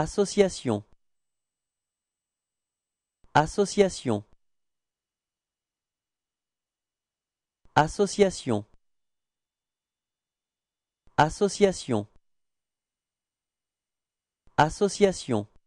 Association Association Association Association Association